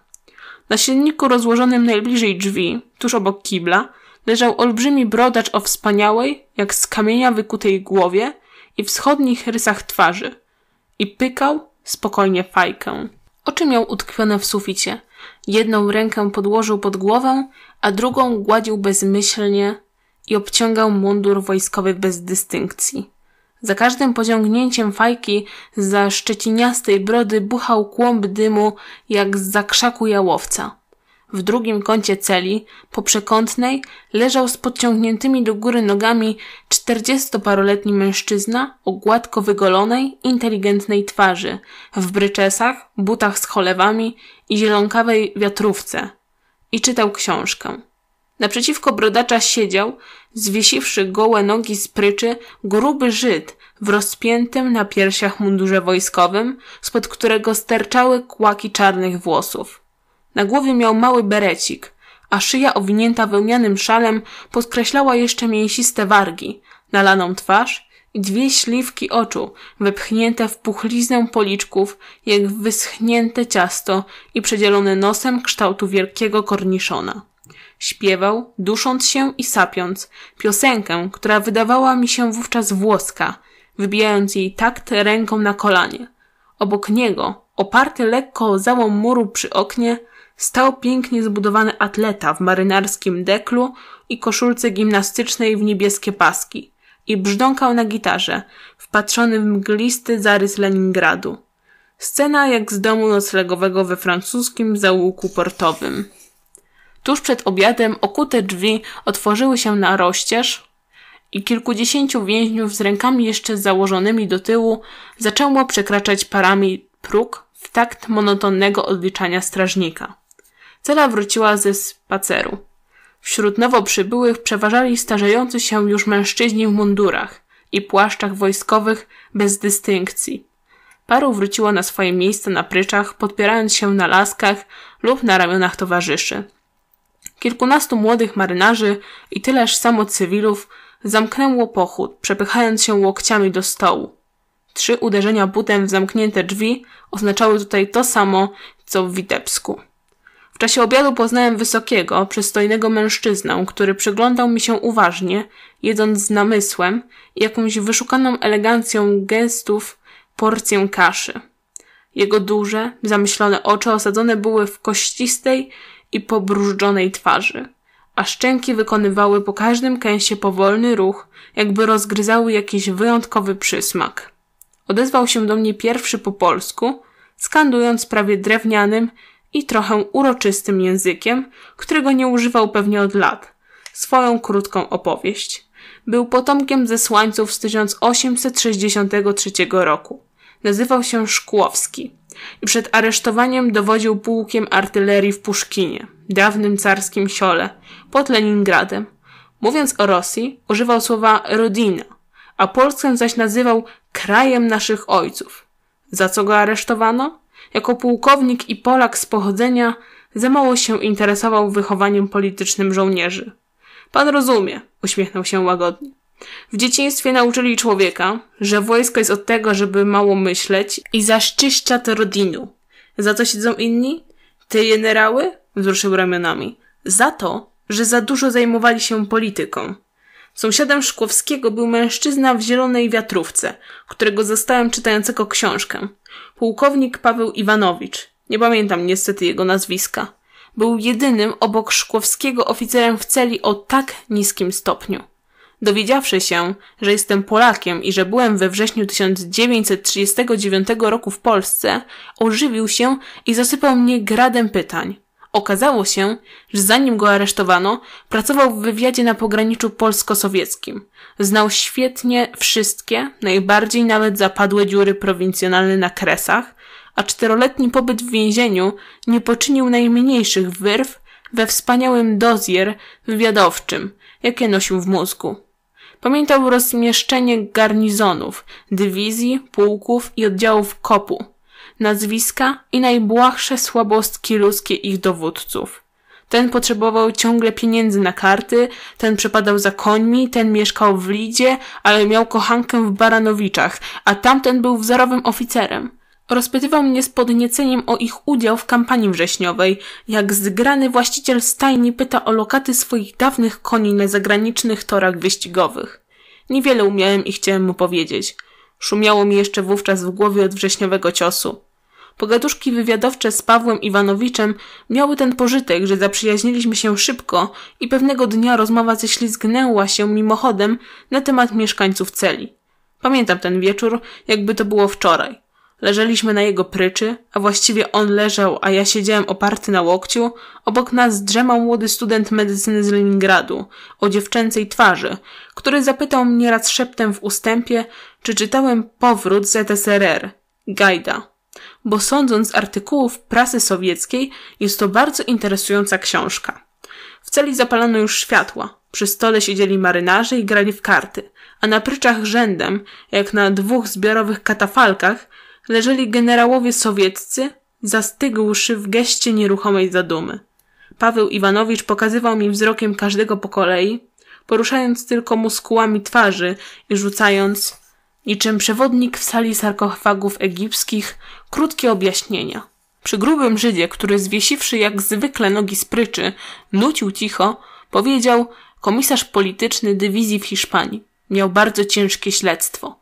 Na silniku rozłożonym najbliżej drzwi, tuż obok kibla, leżał olbrzymi brodacz o wspaniałej, jak z kamienia wykutej głowie i wschodnich rysach twarzy. I pykał spokojnie fajkę. Oczy miał utkwione w suficie. Jedną rękę podłożył pod głowę, a drugą gładził bezmyślnie i obciągał mundur wojskowy bez dystynkcji. Za każdym pociągnięciem fajki za szczeciniastej brody buchał kłąb dymu jak z zakrzaku jałowca. W drugim kącie celi, po przekątnej, leżał z podciągniętymi do góry nogami czterdziestoparoletni mężczyzna o gładko wygolonej, inteligentnej twarzy, w bryczesach, butach z cholewami i zielonkawej wiatrówce. I czytał książkę. Naprzeciwko brodacza siedział, zwiesiwszy gołe nogi z pryczy, gruby Żyd w rozpiętym na piersiach mundurze wojskowym, spod którego sterczały kłaki czarnych włosów. Na głowie miał mały berecik, a szyja owinięta wełnianym szalem podkreślała jeszcze mięsiste wargi, nalaną twarz i dwie śliwki oczu, wepchnięte w puchliznę policzków, jak wyschnięte ciasto i przedzielone nosem kształtu wielkiego korniszona. Śpiewał, dusząc się i sapiąc, piosenkę, która wydawała mi się wówczas włoska, wybijając jej takt ręką na kolanie. Obok niego, oparty lekko o załom muru przy oknie, stał pięknie zbudowany atleta w marynarskim deklu i koszulce gimnastycznej w niebieskie paski i brzdąkał na gitarze, wpatrzony w mglisty zarys Leningradu. Scena jak z domu noclegowego we francuskim zaułku portowym. Tuż przed obiadem okute drzwi otworzyły się na rozcież i kilkudziesięciu więźniów z rękami jeszcze założonymi do tyłu zaczęło przekraczać parami próg w takt monotonnego odliczania strażnika. Cela wróciła ze spaceru. Wśród nowo przybyłych przeważali starzejący się już mężczyźni w mundurach i płaszczach wojskowych bez dystynkcji. Paru wróciło na swoje miejsca na pryczach, podpierając się na laskach lub na ramionach towarzyszy. Kilkunastu młodych marynarzy i tyleż samo cywilów zamknęło pochód, przepychając się łokciami do stołu. Trzy uderzenia butem w zamknięte drzwi oznaczały tutaj to samo, co w Witebsku. W czasie obiadu poznałem wysokiego, przystojnego mężczyznę, który przyglądał mi się uważnie, jedząc z namysłem i jakąś wyszukaną elegancją gestów porcję kaszy. Jego duże, zamyślone oczy osadzone były w kościstej i pobrużdżonej twarzy, a szczęki wykonywały po każdym kęsie powolny ruch, jakby rozgryzały jakiś wyjątkowy przysmak. Odezwał się do mnie pierwszy po polsku, skandując prawie drewnianym i trochę uroczystym językiem, którego nie używał pewnie od lat, swoją krótką opowieść. Był potomkiem zesłańców z 1863 roku. Nazywał się Szkłowski i przed aresztowaniem dowodził pułkiem artylerii w Puszkinie, dawnym carskim siole, pod Leningradem. Mówiąc o Rosji, używał słowa "rodina", a Polskę zaś nazywał krajem naszych ojców. Za co go aresztowano? Jako pułkownik i Polak z pochodzenia za mało się interesował wychowaniem politycznym żołnierzy. Pan rozumie, uśmiechnął się łagodnie. W dzieciństwie nauczyli człowieka, że wojsko jest od tego, żeby mało myśleć i zaszczyszcza to rodinu. Za co siedzą inni? Te generały? Wzruszył ramionami. Za to, że za dużo zajmowali się polityką. Sąsiadem Szkłowskiego był mężczyzna w zielonej wiatrówce, którego zastałem czytającego książkę. Pułkownik Paweł Iwanowicz. Nie pamiętam niestety jego nazwiska. Był jedynym obok Szkłowskiego oficerem w celi o tak niskim stopniu. Dowiedziawszy się, że jestem Polakiem i że byłem we wrześniu 1939 roku w Polsce, ożywił się i zasypał mnie gradem pytań. Okazało się, że zanim go aresztowano, pracował w wywiadzie na pograniczu polsko-sowieckim. Znał świetnie wszystkie, najbardziej nawet zapadłe dziury prowincjonalne na kresach, a czteroletni pobyt w więzieniu nie poczynił najmniejszych wyrw we wspaniałym dozier wywiadowczym, jakie nosił w mózgu. Pamiętał rozmieszczenie garnizonów, dywizji, pułków i oddziałów kopu, nazwiska i najbłahsze słabostki ludzkie ich dowódców. Ten potrzebował ciągle pieniędzy na karty, ten przepadał za końmi, ten mieszkał w Lidzie, ale miał kochankę w Baranowiczach, a tamten był wzorowym oficerem. Rozpytywał mnie z podnieceniem o ich udział w kampanii wrześniowej, jak zgrany właściciel stajni pyta o lokaty swoich dawnych koni na zagranicznych torach wyścigowych. Niewiele umiałem i chciałem mu powiedzieć. Szumiało mi jeszcze wówczas w głowie od wrześniowego ciosu. Pogaduszki wywiadowcze z Pawłem Iwanowiczem miały ten pożytek, że zaprzyjaźniliśmy się szybko i pewnego dnia rozmowa ześlizgnęła się mimochodem na temat mieszkańców celi. Pamiętam ten wieczór, jakby to było wczoraj. Leżeliśmy na jego pryczy, a właściwie on leżał, a ja siedziałem oparty na łokciu. Obok nas drzemał młody student medycyny z Leningradu, o dziewczęcej twarzy, który zapytał mnie raz szeptem w ustępie, czy czytałem powrót ZSRR, Gajda. Bo sądząc z artykułów prasy sowieckiej, jest to bardzo interesująca książka. W celi zapalono już światła. Przy stole siedzieli marynarze i grali w karty, a na pryczach rzędem, jak na dwóch zbiorowych katafalkach, leżeli generałowie sowieccy, zastygłszy w geście nieruchomej zadumy. Paweł Iwanowicz pokazywał mi wzrokiem każdego po kolei, poruszając tylko muskułami twarzy i rzucając, niczym przewodnik w sali sarkofagów egipskich, krótkie objaśnienia. Przy grubym Żydzie, który zwiesiwszy jak zwykle nogi spryczy, nucił cicho, powiedział komisarz polityczny dywizji w Hiszpanii. Miał bardzo ciężkie śledztwo.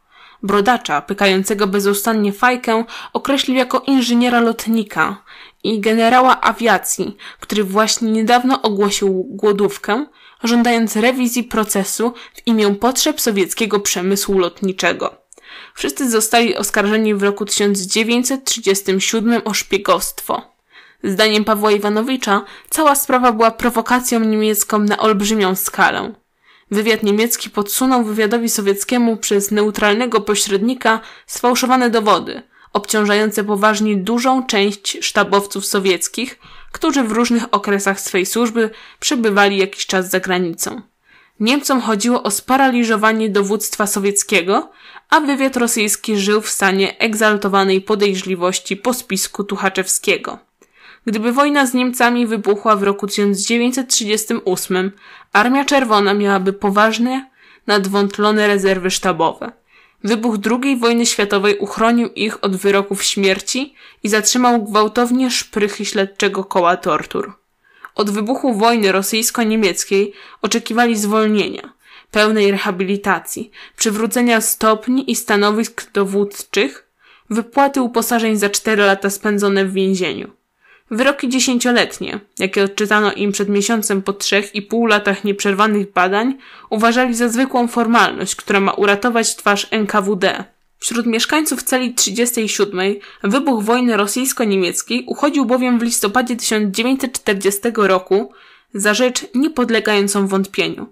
Brodacza, pykającego bezustannie fajkę, określił jako inżyniera lotnika i generała awiacji, który właśnie niedawno ogłosił głodówkę, żądając rewizji procesu w imię potrzeb sowieckiego przemysłu lotniczego. Wszyscy zostali oskarżeni w roku 1937 o szpiegostwo. Zdaniem Pawła Iwanowicza, cała sprawa była prowokacją niemiecką na olbrzymią skalę. Wywiad niemiecki podsunął wywiadowi sowieckiemu przez neutralnego pośrednika sfałszowane dowody, obciążające poważnie dużą część sztabowców sowieckich, którzy w różnych okresach swej służby przebywali jakiś czas za granicą. Niemcom chodziło o sparaliżowanie dowództwa sowieckiego, a wywiad rosyjski żył w stanie egzaltowanej podejrzliwości po spisku Tuchaczewskiego. Gdyby wojna z Niemcami wybuchła w roku 1938, Armia Czerwona miałaby poważne, nadwątlone rezerwy sztabowe. Wybuch II wojny światowej uchronił ich od wyroków śmierci i zatrzymał gwałtownie szprychy śledczego koła tortur. Od wybuchu wojny rosyjsko-niemieckiej oczekiwali zwolnienia, pełnej rehabilitacji, przywrócenia stopni i stanowisk dowódczych, wypłaty uposażeń za cztery lata spędzone w więzieniu. Wyroki dziesięcioletnie, jakie odczytano im przed miesiącem po trzech i pół latach nieprzerwanych badań, uważali za zwykłą formalność, która ma uratować twarz NKWD. Wśród mieszkańców celi 37 wybuch wojny rosyjsko-niemieckiej uchodził bowiem w listopadzie 1940 roku za rzecz niepodlegającą wątpieniu.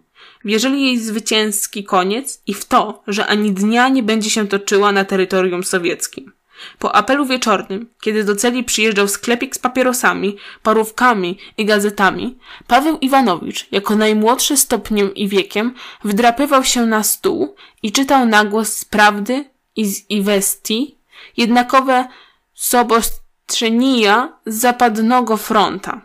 Wierzyli jej zwycięski koniec i w to, że ani dnia nie będzie się toczyła na terytorium sowieckim. Po apelu wieczornym, kiedy do celi przyjeżdżał sklepik z papierosami, parówkami i gazetami, Paweł Iwanowicz, jako najmłodszy stopniem i wiekiem, wdrapywał się na stół i czytał nagłos z prawdy i z Iwestii, jednakowe sobostrzenija z zapadnego fronta.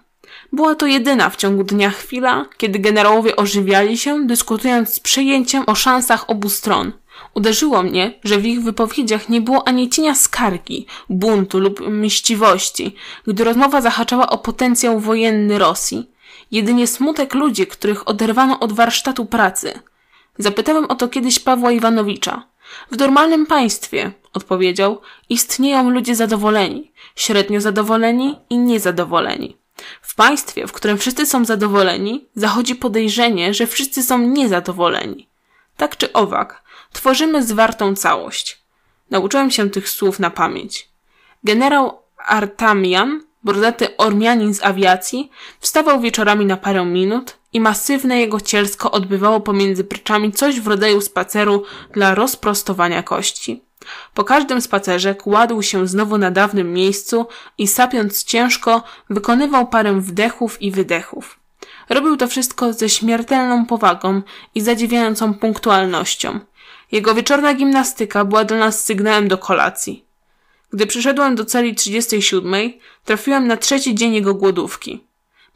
Była to jedyna w ciągu dnia chwila, kiedy generałowie ożywiali się, dyskutując z przyjęciem o szansach obu stron – Uderzyło mnie, że w ich wypowiedziach nie było ani cienia skargi, buntu lub mściwości, gdy rozmowa zahaczała o potencjał wojenny Rosji. Jedynie smutek ludzi, których oderwano od warsztatu pracy. Zapytałem o to kiedyś Pawła Iwanowicza. W normalnym państwie, odpowiedział, istnieją ludzie zadowoleni, średnio zadowoleni i niezadowoleni. W państwie, w którym wszyscy są zadowoleni, zachodzi podejrzenie, że wszyscy są niezadowoleni. Tak czy owak, tworzymy zwartą całość. Nauczyłem się tych słów na pamięć. Generał Artamian, brodaty Ormianin z awiacji, wstawał wieczorami na parę minut i masywne jego cielsko odbywało pomiędzy pryczami coś w rodzaju spaceru dla rozprostowania kości. Po każdym spacerze kładł się znowu na dawnym miejscu i sapiąc ciężko, wykonywał parę wdechów i wydechów. Robił to wszystko ze śmiertelną powagą i zadziwiającą punktualnością. Jego wieczorna gimnastyka była dla nas sygnałem do kolacji. Gdy przyszedłem do celi 37, trafiłem na trzeci dzień jego głodówki.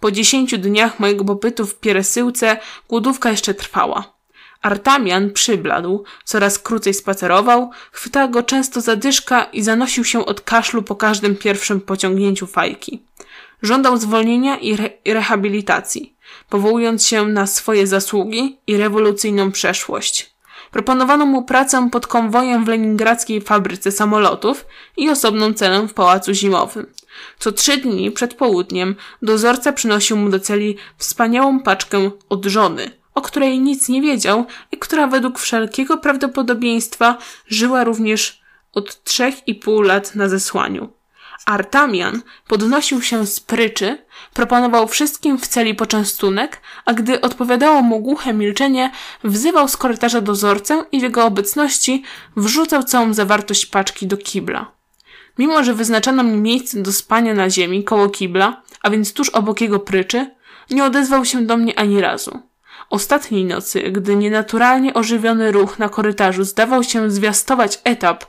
Po dziesięciu dniach mojego pobytu w pieresyłce głodówka jeszcze trwała. Artamian przybladł, coraz krócej spacerował, chwytała go często za dyszka i zanosił się od kaszlu po każdym pierwszym pociągnięciu fajki. Żądał zwolnienia i, re i rehabilitacji powołując się na swoje zasługi i rewolucyjną przeszłość. Proponowano mu pracę pod konwojem w leningradzkiej fabryce samolotów i osobną cenę w pałacu zimowym. Co trzy dni przed południem dozorca przynosił mu do celi wspaniałą paczkę od żony, o której nic nie wiedział i która według wszelkiego prawdopodobieństwa żyła również od trzech i pół lat na zesłaniu. Artamian podnosił się z pryczy, Proponował wszystkim w celi poczęstunek, a gdy odpowiadało mu głuche milczenie, wzywał z korytarza dozorcę i w jego obecności wrzucał całą zawartość paczki do kibla. Mimo, że wyznaczano mi miejsce do spania na ziemi koło kibla, a więc tuż obok jego pryczy, nie odezwał się do mnie ani razu. Ostatniej nocy, gdy nienaturalnie ożywiony ruch na korytarzu zdawał się zwiastować etap,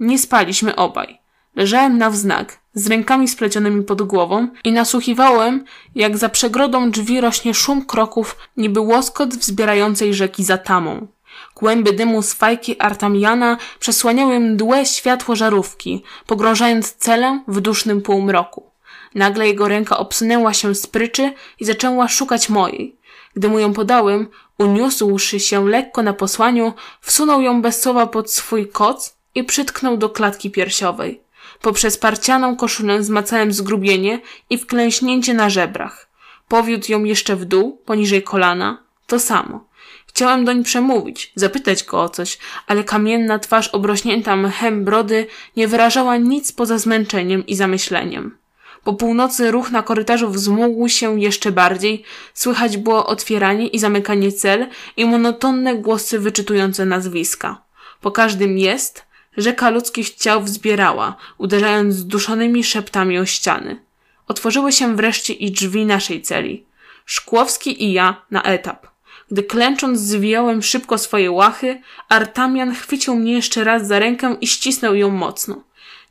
nie spaliśmy obaj. Leżałem na wznak, z rękami splecionymi pod głową i nasłuchiwałem, jak za przegrodą drzwi rośnie szum kroków, niby łoskot wzbierającej rzeki za tamą. Kłęby dymu z fajki Artamiana przesłaniały mdłe światło żarówki, pogrążając celę w dusznym półmroku. Nagle jego ręka obsunęła się z pryczy i zaczęła szukać mojej. Gdy mu ją podałem, uniósłszy się lekko na posłaniu, wsunął ją bez słowa pod swój koc i przytknął do klatki piersiowej poprzez parcianą koszulę zmacałem zgrubienie i wklęśnięcie na żebrach. Powiódł ją jeszcze w dół, poniżej kolana. To samo. Chciałem doń przemówić, zapytać go o coś, ale kamienna twarz obrośnięta mchem brody nie wyrażała nic poza zmęczeniem i zamyśleniem. Po północy ruch na korytarzu wzmógł się jeszcze bardziej, słychać było otwieranie i zamykanie cel i monotonne głosy wyczytujące nazwiska. Po każdym jest, Rzeka ludzkich ciał wzbierała, uderzając zduszonymi szeptami o ściany. Otworzyły się wreszcie i drzwi naszej celi. Szkłowski i ja na etap. Gdy klęcząc zwijałem szybko swoje łachy, Artamian chwycił mnie jeszcze raz za rękę i ścisnął ją mocno.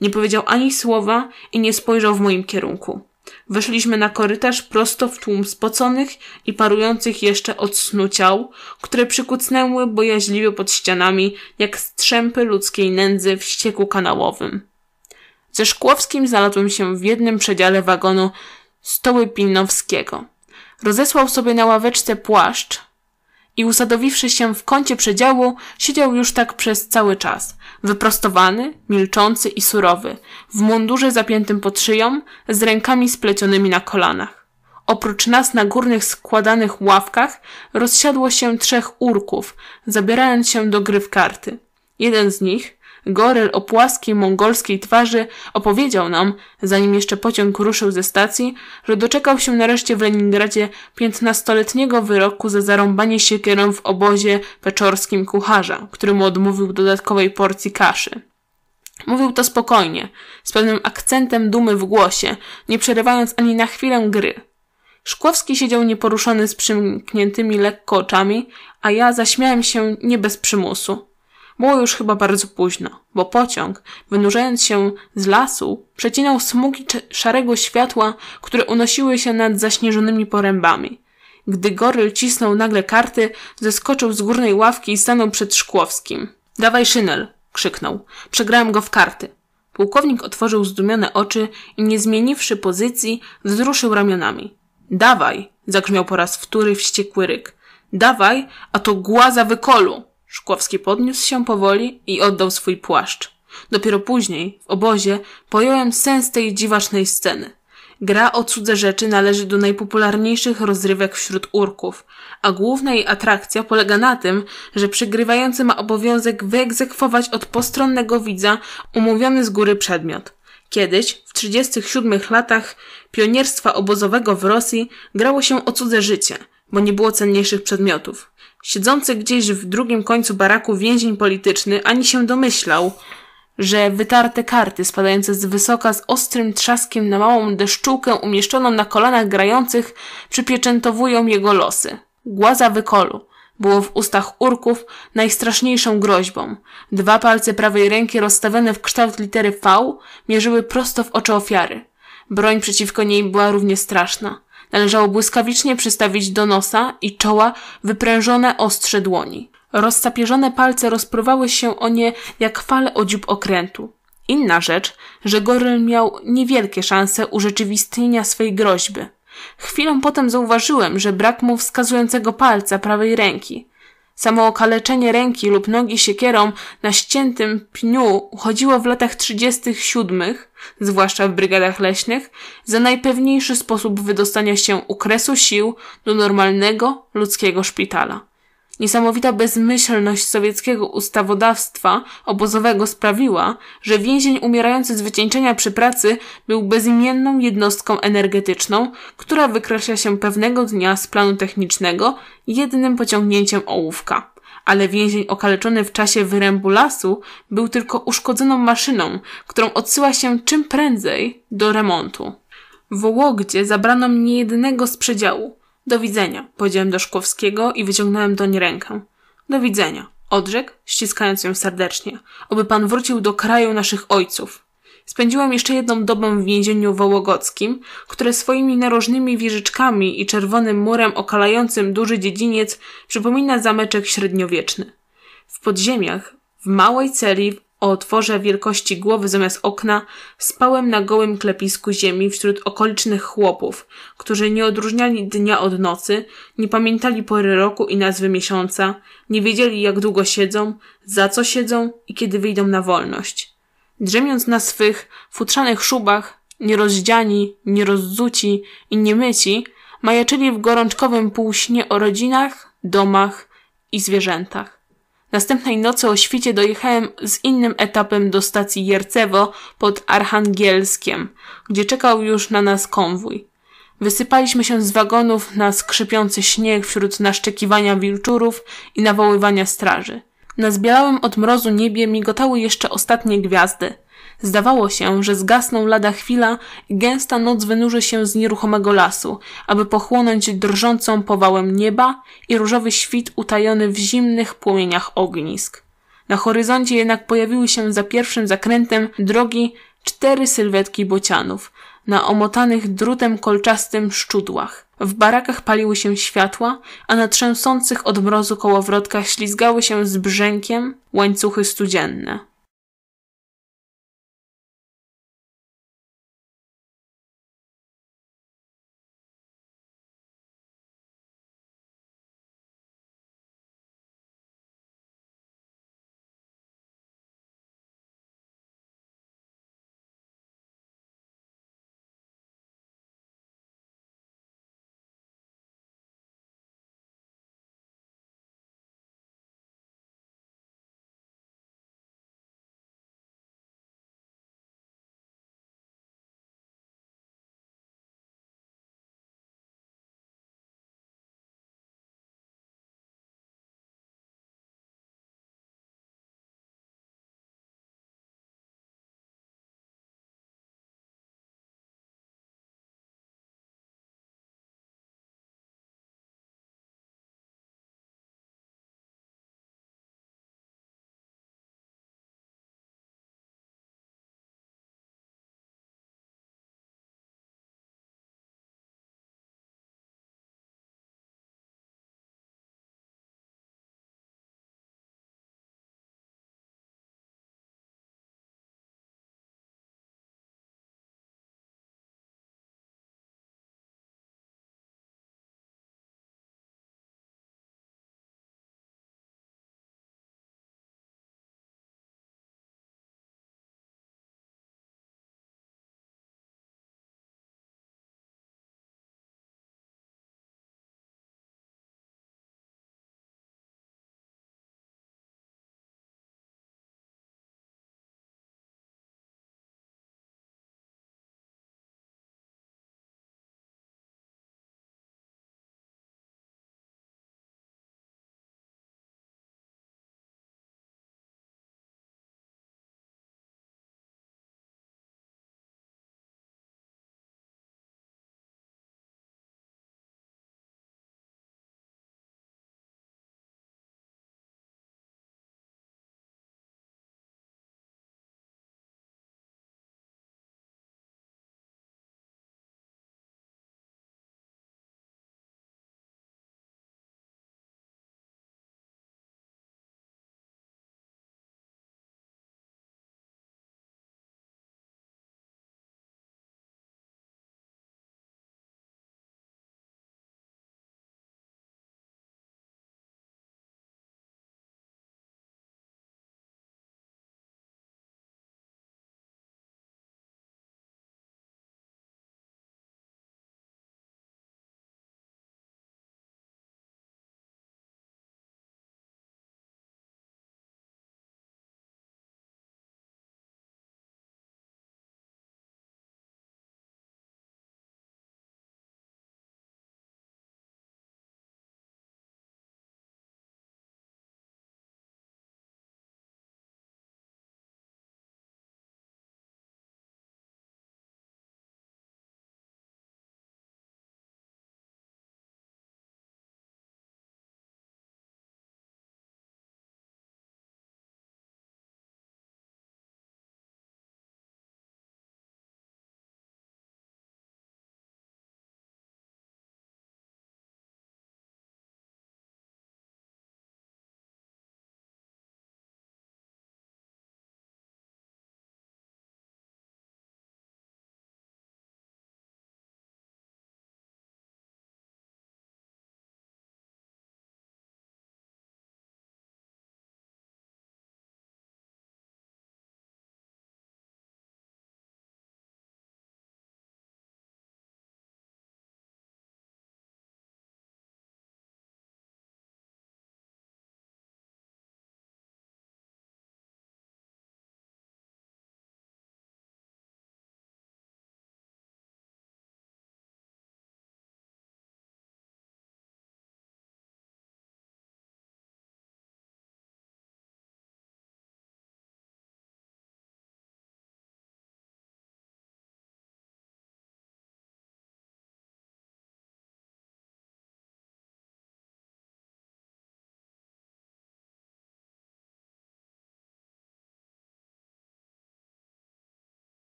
Nie powiedział ani słowa i nie spojrzał w moim kierunku. Weszliśmy na korytarz prosto w tłum spoconych i parujących jeszcze od snu ciał, które przykucnęły bojaźliwie pod ścianami, jak strzępy ludzkiej nędzy w ścieku kanałowym. Ze Szkłowskim znalazłem się w jednym przedziale wagonu stoły Pilnowskiego. Rozesłał sobie na ławeczce płaszcz i usadowiwszy się w kącie przedziału, siedział już tak przez cały czas, Wyprostowany, milczący i surowy, w mundurze zapiętym pod szyją, z rękami splecionymi na kolanach. Oprócz nas na górnych składanych ławkach rozsiadło się trzech urków, zabierając się do gry w karty. Jeden z nich, Goryl o płaskiej mongolskiej twarzy opowiedział nam, zanim jeszcze pociąg ruszył ze stacji, że doczekał się nareszcie w Leningradzie piętnastoletniego wyroku za zarąbanie siekierą w obozie peczorskim kucharza, któremu odmówił dodatkowej porcji kaszy. Mówił to spokojnie, z pewnym akcentem dumy w głosie, nie przerywając ani na chwilę gry. Szkłowski siedział nieporuszony z przymkniętymi lekko oczami, a ja zaśmiałem się nie bez przymusu. Było już chyba bardzo późno, bo pociąg, wynurzając się z lasu, przecinał smugi szarego światła, które unosiły się nad zaśnieżonymi porębami. Gdy goryl cisnął nagle karty, zeskoczył z górnej ławki i stanął przed Szkłowskim. Dawaj szynel, krzyknął. Przegrałem go w karty. Pułkownik otworzył zdumione oczy i nie zmieniwszy pozycji, wzruszył ramionami. Dawaj, zagrzmiał po raz wtóry wściekły ryk. Dawaj, a to głaza wykolu! Szkłowski podniósł się powoli i oddał swój płaszcz. Dopiero później, w obozie, pojąłem sens tej dziwacznej sceny. Gra o cudze rzeczy należy do najpopularniejszych rozrywek wśród urków, a główna jej atrakcja polega na tym, że przygrywający ma obowiązek wyegzekwować od postronnego widza umówiony z góry przedmiot. Kiedyś, w 37 latach pionierstwa obozowego w Rosji, grało się o cudze życie, bo nie było cenniejszych przedmiotów. Siedzący gdzieś w drugim końcu baraku więzień polityczny ani się domyślał, że wytarte karty spadające z wysoka z ostrym trzaskiem na małą deszczułkę umieszczoną na kolanach grających przypieczętowują jego losy. Głaza wykolu było w ustach urków najstraszniejszą groźbą. Dwa palce prawej ręki rozstawione w kształt litery V mierzyły prosto w oczy ofiary. Broń przeciwko niej była równie straszna. Należało błyskawicznie przystawić do nosa i czoła wyprężone ostrze dłoni. Rozsapierzone palce rozpruwały się o nie jak fale o dziób okrętu. Inna rzecz, że Goryl miał niewielkie szanse urzeczywistnienia swej groźby. Chwilą potem zauważyłem, że brak mu wskazującego palca prawej ręki. Samo okaleczenie ręki lub nogi siekierą na ściętym pniu uchodziło w latach trzydziestych siódmych zwłaszcza w brygadach leśnych, za najpewniejszy sposób wydostania się u kresu sił do normalnego ludzkiego szpitala. Niesamowita bezmyślność sowieckiego ustawodawstwa obozowego sprawiła, że więzień umierający z wycieńczenia przy pracy był bezimienną jednostką energetyczną, która wykreśla się pewnego dnia z planu technicznego jednym pociągnięciem ołówka ale więzień okaleczony w czasie wyrębu lasu był tylko uszkodzoną maszyną, którą odsyła się czym prędzej do remontu. W Łogdzie zabrano mnie jednego z przedziału. Do widzenia, powiedziałem do Szkłowskiego i wyciągnąłem doń rękę. Do widzenia, odrzekł, ściskając ją serdecznie. Oby pan wrócił do kraju naszych ojców. Spędziłam jeszcze jedną dobę w więzieniu wołogodzkim, które swoimi narożnymi wieżyczkami i czerwonym murem okalającym duży dziedziniec przypomina zameczek średniowieczny. W podziemiach, w małej celi o otworze wielkości głowy zamiast okna, spałem na gołym klepisku ziemi wśród okolicznych chłopów, którzy nie odróżniali dnia od nocy, nie pamiętali pory roku i nazwy miesiąca, nie wiedzieli jak długo siedzą, za co siedzą i kiedy wyjdą na wolność. Drzemiąc na swych futrzanych szubach, nierozdziani, nierozzuci i niemyci, majaczyli w gorączkowym półśnie o rodzinach, domach i zwierzętach. Następnej nocy o świcie dojechałem z innym etapem do stacji Jercewo pod Archangielskiem, gdzie czekał już na nas konwój. Wysypaliśmy się z wagonów na skrzypiący śnieg wśród naszczekiwania wilczurów i nawoływania straży. Na zbielałym od mrozu niebie migotały jeszcze ostatnie gwiazdy. Zdawało się, że zgasną lada chwila i gęsta noc wynurzy się z nieruchomego lasu, aby pochłonąć drżącą powałem nieba i różowy świt utajony w zimnych płomieniach ognisk. Na horyzoncie jednak pojawiły się za pierwszym zakrętem drogi cztery sylwetki bocianów, na omotanych drutem kolczastym szczudłach. W barakach paliły się światła, a na trzęsących od mrozu kołowrotkach ślizgały się z brzękiem łańcuchy studzienne.